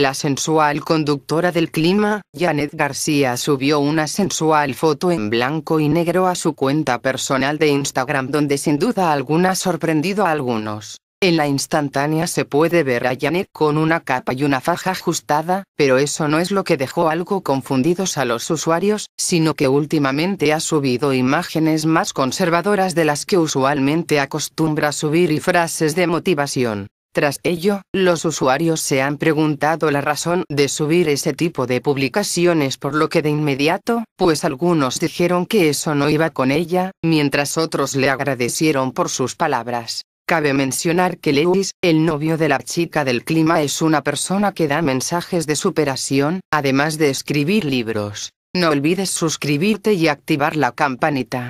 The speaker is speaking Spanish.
La sensual conductora del clima, Janet García subió una sensual foto en blanco y negro a su cuenta personal de Instagram donde sin duda alguna ha sorprendido a algunos. En la instantánea se puede ver a Janet con una capa y una faja ajustada, pero eso no es lo que dejó algo confundidos a los usuarios, sino que últimamente ha subido imágenes más conservadoras de las que usualmente acostumbra subir y frases de motivación. Tras ello, los usuarios se han preguntado la razón de subir ese tipo de publicaciones por lo que de inmediato, pues algunos dijeron que eso no iba con ella, mientras otros le agradecieron por sus palabras. Cabe mencionar que Lewis, el novio de la chica del clima, es una persona que da mensajes de superación, además de escribir libros. No olvides suscribirte y activar la campanita.